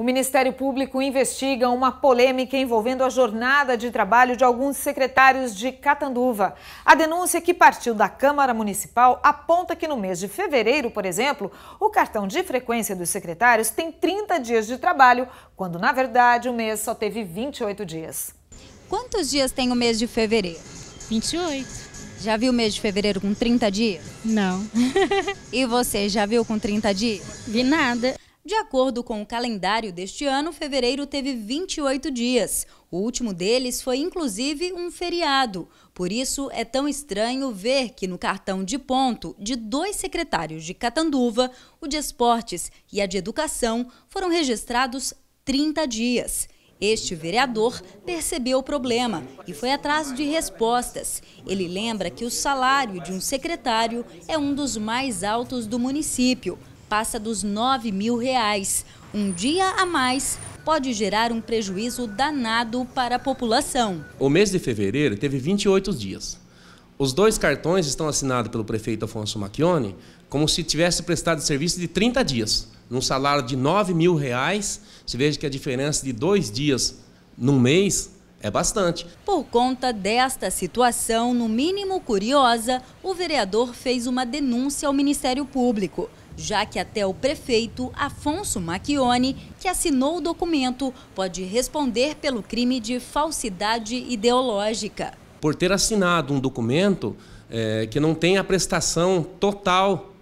O Ministério Público investiga uma polêmica envolvendo a jornada de trabalho de alguns secretários de Catanduva. A denúncia que partiu da Câmara Municipal aponta que no mês de fevereiro, por exemplo, o cartão de frequência dos secretários tem 30 dias de trabalho, quando na verdade o mês só teve 28 dias. Quantos dias tem o mês de fevereiro? 28. Já viu o mês de fevereiro com 30 dias? Não. e você já viu com 30 dias? Vi nada. De acordo com o calendário deste ano, fevereiro teve 28 dias. O último deles foi inclusive um feriado. Por isso é tão estranho ver que no cartão de ponto de dois secretários de Catanduva, o de Esportes e a de Educação, foram registrados 30 dias. Este vereador percebeu o problema e foi atrás de respostas. Ele lembra que o salário de um secretário é um dos mais altos do município passa dos 9 mil reais. Um dia a mais pode gerar um prejuízo danado para a população. O mês de fevereiro teve 28 dias. Os dois cartões estão assinados pelo prefeito Afonso Macchione como se tivesse prestado serviço de 30 dias. Num salário de 9 mil reais, se veja que a diferença de dois dias num mês é bastante. Por conta desta situação, no mínimo curiosa, o vereador fez uma denúncia ao Ministério Público, já que até o prefeito Afonso Macchione, que assinou o documento, pode responder pelo crime de falsidade ideológica. Por ter assinado um documento é, que não tem a prestação total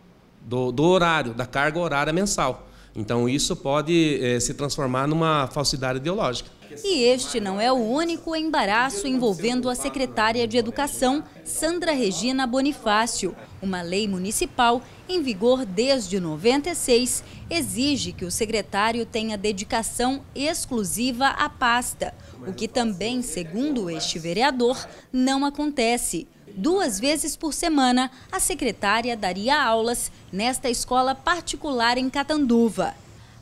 do, do horário, da carga horária mensal. Então, isso pode é, se transformar numa falsidade ideológica. E este não é o único embaraço envolvendo a secretária de Educação, Sandra Regina Bonifácio. Uma lei municipal, em vigor desde 96, exige que o secretário tenha dedicação exclusiva à pasta, o que também, segundo este vereador, não acontece. Duas vezes por semana, a secretária daria aulas nesta escola particular em Catanduva.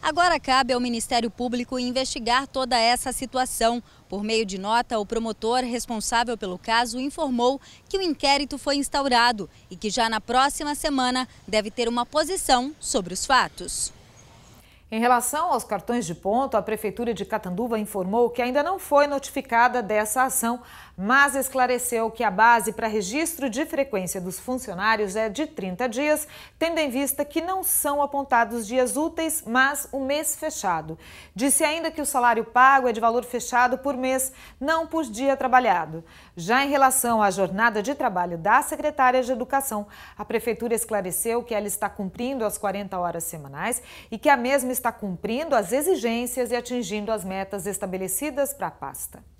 Agora cabe ao Ministério Público investigar toda essa situação. Por meio de nota, o promotor responsável pelo caso informou que o inquérito foi instaurado e que já na próxima semana deve ter uma posição sobre os fatos. Em relação aos cartões de ponto, a Prefeitura de Catanduva informou que ainda não foi notificada dessa ação, mas esclareceu que a base para registro de frequência dos funcionários é de 30 dias, tendo em vista que não são apontados dias úteis, mas o mês fechado. Disse ainda que o salário pago é de valor fechado por mês, não por dia trabalhado. Já em relação à jornada de trabalho da secretária de Educação, a Prefeitura esclareceu que ela está cumprindo as 40 horas semanais e que a mesma está cumprindo as exigências e atingindo as metas estabelecidas para a pasta.